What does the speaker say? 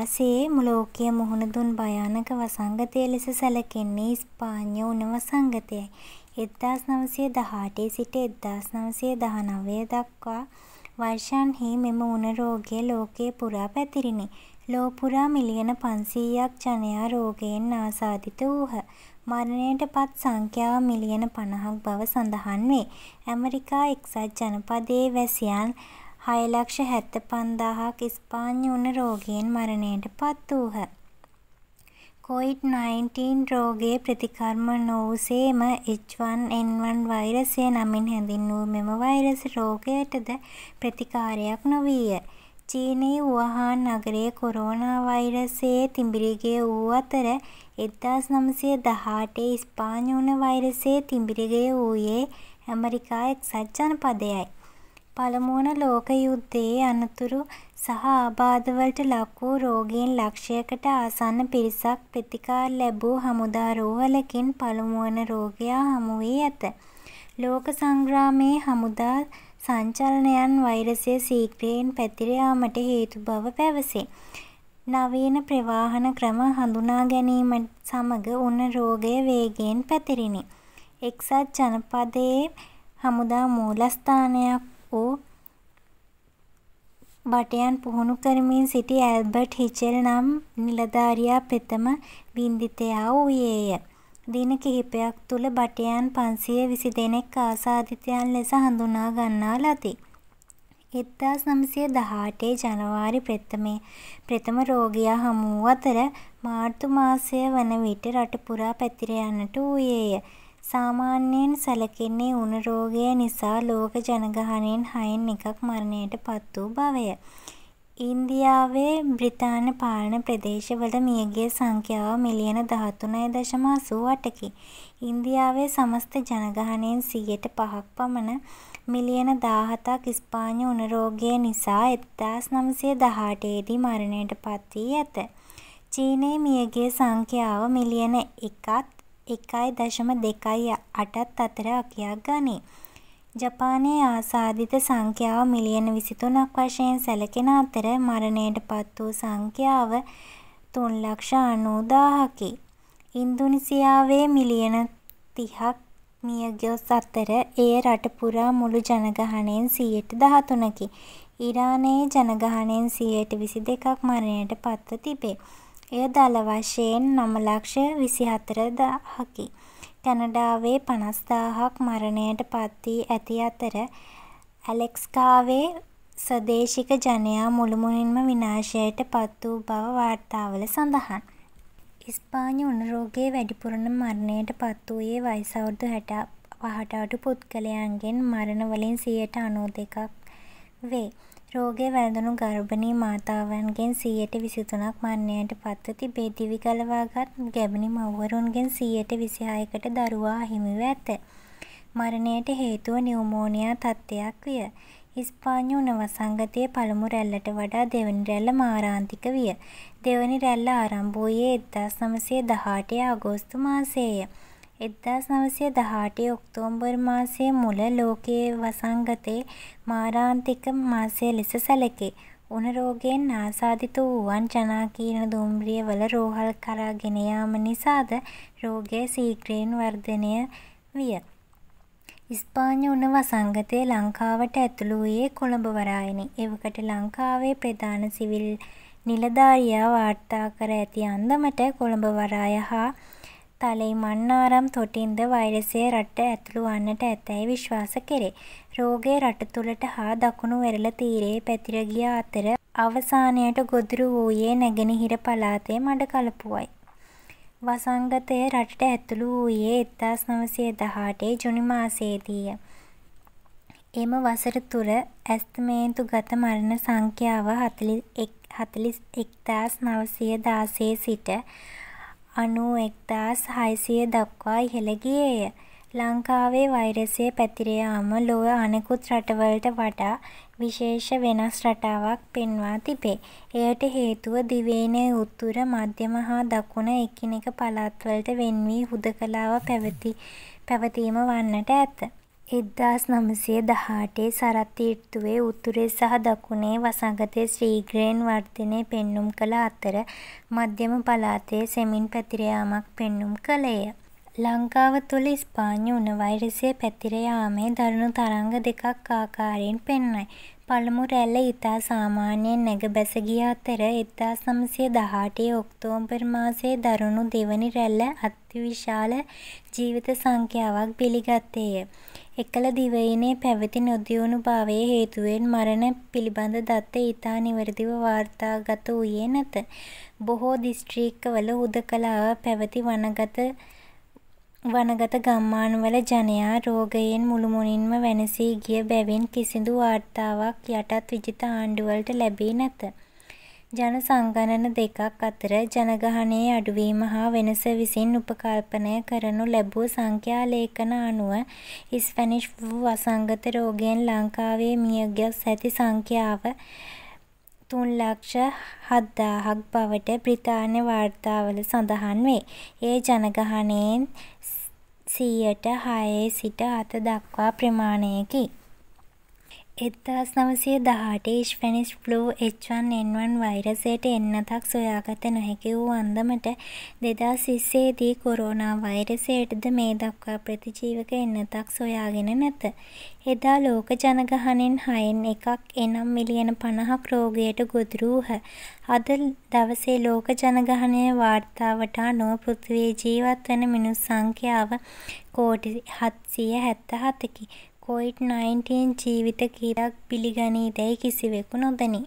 දවසේ ලෝකය මුහුණ දුන් භයානක වසංගතය ලෙස සැලකෙන්නේ ස්පාඤ්ඤ උණ වසංගතයයි. 1918 සිට 1919 දක්වා වර්ෂයන්හි මෙම උණ රෝගය ලෝකය පුරා පැතිරිණි. ලෝ පුරා මිලියන 500ක් ජනයා රෝගයෙන් ආසාදිත වූහ. මරණයට පත් සංඛ්‍යාව මිලියන 50ක් බව සඳහන් වේ. ඇමරිකා එක්සත් ජනපදයේ වැසියන් 6,75,000ක් ස්පාඤ්ඤ උණ රෝගයෙන් මරණයට පත් වූහ. කොවිඩ්-19 රෝගයේ ප්‍රතිකර්ම නොවූ සේම H1N1 වෛරසය නමින් හැඳින්වූ මෙම වෛරස රෝගයටද ප්‍රතිකාරයක් නොවීය. චීනයේ වුහාන් නගරයේ කොරෝනා වෛරසයේ තිඹිරිගය වූ අතර 1918 ස්පාඤ්ඤ උණ වෛරසයේ තිඹිරිගය වූයේ ඇමරිකා එක්සත් ජනපදයයි. පළමුවන ලෝක යුද්ධයේ අනතුරු සහ ආබාධවලට ලක් වූ රෝගීන් ලක්ෂයකට ආසන්න පිරිසක් ප්‍රතිකාර ලැබූ හමුදා රෝහලකින් පළමුවන රෝගයා හමු වී ඇත. ලෝක සංග්‍රාමයේ හමුදා සංචලනයන් වෛරසය සීඝ්‍රයෙන් පැතිර යාමට හේතු බව පැවසේ. නවීන ප්‍රවාහන ක්‍රම හඳුනා ගැනීම සමග උණ රෝගය වේගයෙන් පැතිරිණි. එක්සත් ජනපදයේ හමුදා මූලස්ථානයක් වූ බටයන් පුහුණු කරමින් සිටි ඇල්බට් හිචෙල් නම් නිලධාරියා ප්‍රථම බින්දිතයා වූයේය. දින කිහිපයක් තුළ බටයන් පන්සිය විසි දෙනෙක් ආසාධිතයන් ලෙස හඳුනා ගන්නා ලති. එත්දාස් නමසය දහාටේ ජනවාරි ප්‍රථමේ ප්‍රථම රෝගයා හමුව අතර මාර්තු මාසය වන විට රටපුරා පැතිර යන්නට වූයේය. සාමාන්‍යයෙන් සැලකෙන්නේ උණ රෝගය නිසා ලෝක ජනගහනයෙන් හයෙන් එකක් මරණයට පත් වූ බවය. ඉන්දියාවේ බ්‍රිතාන්‍ය පාලන ප්‍රදේශවල මියගිය සංඛ්‍යාව මිලියන 13.88කි. ඉන්දියාවේ සමස්ත ජනගහනයෙන් 5% පමණ මිලියන 17ක් ස්පාඤ්ඤ උණ රෝගය නිසා 1918 දී මරණයට පත් වී ඇත. චීනයේ මියගිය සංඛ්‍යාව මිලියන 1ත් එකයි දශම දෙකයි අටත් අතර අකියක් ගනී. ජපානයේ ආසාදිත සංඛ්‍යාව මිලියන 23ක් වශයෙන් සැලකෙන අතර මරණයට පත් වූ සංඛ්‍යාව 3,90,000කි. ඉන්දුනීසියාවේ මිලියන 30ක් මියගොස් අතර එය රට පුරා මුළු ජනගහනයෙන් 13%කි. ඉරානයේ ජනගහනයෙන් 22%ක් මරණයට පත්ව තිබේ. එය දළ වශයෙන් නව ලක්ෂ විසිහතර දහකි. කැනඩාවේ පනස්දාහක් මරණයට පත්වී ඇති අතර ඇලෙක්ස්කාවේ ස්වදේශික ජනයා මුළුමනින්ම විනාශයට පත් වූ බව වාර්තාවල සඳහන්. ඉස්පාඤ්ඤ උණුරෝගයේ වැඩිපුරම මරණයට පත් වූයේ වයස අවුරුදු 65ට අඩු පුද්ගලයන්ගෙන් මරණ වලින් 92%ක් වේ. රෝගය වැළඳුණු ගර්භණී මාතාවන්ගෙන් සීයට විසිතුනක් මරණයට පත්ව තිබේ. දිවි ගලවාගත් ගැබිණි මව්වරුන්ගෙන් සීයට විසිහයකට දරුවා අහිමිව ඇත. මරණයට හේතුව නිවමෝනියා තත්ත්වයක් විය. ස්පාඤ්ඤ උණ වසංගතයේ පළමු රැල්ලට වඩා දෙවැනි රැල්ල මාරාන්තික විය. දෙවැනි රැල්ල ආරම්භ වූයේ 1918 අගෝස්තු මාසයේය. 1918 ඔක්තෝබර් මාසය මුල ලෝකයේ වසංගතයේ මාරාන්තික මාසය ලෙස සැලකේ. උණ රෝගයෙන් ආසාදිත වූ රුවන් ජනාකීර්ණ දුම්රිය වල රෝහල් කරා ගෙන යාම නිසාද රෝගය සීඝ්‍රයෙන් වර්ධනය විය. ස්පාඤ්ඤ උණ වසංගතය ලංකාවට ඇතුළු වූයේ කොළඹ වරායනි. එවකට ලංකාවේ ප්‍රධාන සිවිල් නිලධාරියා වාර්තා කර ඇති අන්දමට කොළඹ වරාය හා තලයි මන්නාරම් තොටින්ද වෛරසය රටට ඇතුළු වන්නට ඇතැයි විශ්වාස කෙරේ. රෝගය රට තුළට හා දකුණු වෙරළ තීරයේ පැතිර ගිය අතර අවසානයට ගොදුරු වූයේ නැගෙනහිර පළාතේ මඩකලපුවයි. වසංගතය රටට ඇතුළු වූයේ 1918 ජුනි මාසයේදීය. එම වසර තුර ඇස්තමේන්තුගත මරණ සංඛ්‍යාව 41916 සිට අනූ එක්දාස් හයසිය දක්වා ඉහළ ගියේය. ලංකාවේ වෛරසය පැතිර යාම ලොව අනෙකුත් රටවලට වඩා විශේෂ වෙනස් රටාවක් පෙන්වා තිබේ. එයට හේතුව දිවයිනේ උතුර මධ්‍යම හා දකුණ එකිනෙක පළාත්වලට වෙන් වී හුදකලාව පැවතීම වන්නට ඇත. එක්දාස් නවසිය දහඅටේ සරත් ඍතුවේ උතුරේ සහ දකුණේ වසඟතය ශීඝ්‍රයෙන් වර්ධනය පෙන්නුම් කළ අතර මධ්‍යම පළාතේ සෙමින් පැතිර යාමක් පෙන්නුම් කළේය. ලංකාව තුළ ස්පාඤ්ඤ උණ වෛරසය පැතිර යාමේ දරුණු තරංග දෙකක් ආකාරයෙන් පෙන්වයි. පළමු රැල්ල ඉතා සාමාන්‍යයෙන් නැග බැස ගිය අතර 1918 ඔක්තෝබර් මාසයේ දරුණු දෙවැනි රැල්ල අතිවිශාල ජීවිත සංඛ්‍යාවක් පිළිගත්තේය. එකල දිවයිනේ පැවැති නොදියුණු භාවය හේතුවෙන් මරණ පිළිබඳ දත්ත ඉතා නිවැරදිව වාර්තාගත වූයේ නැත. බොහෝ දිස්ත්‍රික්කවල හුදකලාව පැවැති වනගත ගම්මානවල ජනයා රෝගයෙන් මුළුමනින්ම වැනසී ගිය බැවින් කිසිදු වාර්තාවක් යටත් විජිත ආණ්ඩුවලට ලැබී නැත. ජන සංගණන දෙකක් අතර ජනගහනයේ අඩුවීම හා වෙනස විසින් උපකල්පනය කරනු ලැබූ සංඛ්‍යා ලේඛන අනුව ස්පැනිෂ් වූ වසංගත රෝගයෙන් ලංකාවේ මියගොස් ඇති සංඛ්‍යාව තුන් ලක්ෂ හත්දාහක් බවට බ්‍රිතාන්‍ය වාර්තාවල සඳහන් වේ. ඒ ජනගහනයෙන් සීයට හයේ සිට අත දක්වා ප්‍රමාණයකි. එක්දහස් නවසය දහට ස්පැනිස් ෆ්ලූ H1N1 වෛරසයට එන්නතක් සොයාගත නොහැකි වූ අන්දමට දෙදා සිස්සේදී කොරෝනා වෛරසයටද මේ දක්වා ප්‍රතිජීවක එන්නතක් සොයාගෙන නැත. එදා ලෝක ජනගහනෙන් හයෙන් එකක් එනම් මිලියන පණහක් රෝගයට ගොදුරූහ. අද දවසේ ලෝක ජනගහනය වාර්තාවට අනුව පෘථිවේ ජීවත් වන මිනිස් සංඛ්‍යාව කෝටි හත්සිය හැත්ත හතකි. කොවිඩ් 19 ජීවිත කිරක් පිළිගනීදැයි කිසිවෙකු නොදනී.